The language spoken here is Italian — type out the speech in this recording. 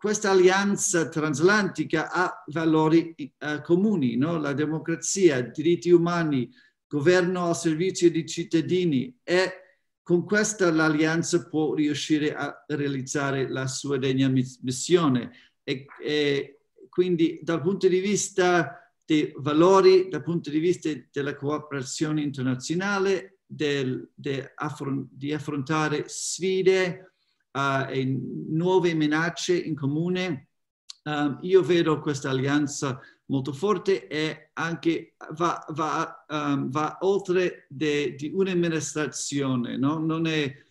questa alleanza transatlantica ha valori eh, comuni, no? la democrazia, diritti umani, governo al servizio dei cittadini e con questa l'alleanza può riuscire a realizzare la sua degna missione. E, e quindi dal punto di vista dei valori, dal punto di vista della cooperazione internazionale, del, de affron di affrontare sfide, e nuove minacce in comune. Um, io vedo questa alleanza molto forte e anche va, va, um, va oltre di un'amministrazione, no? non è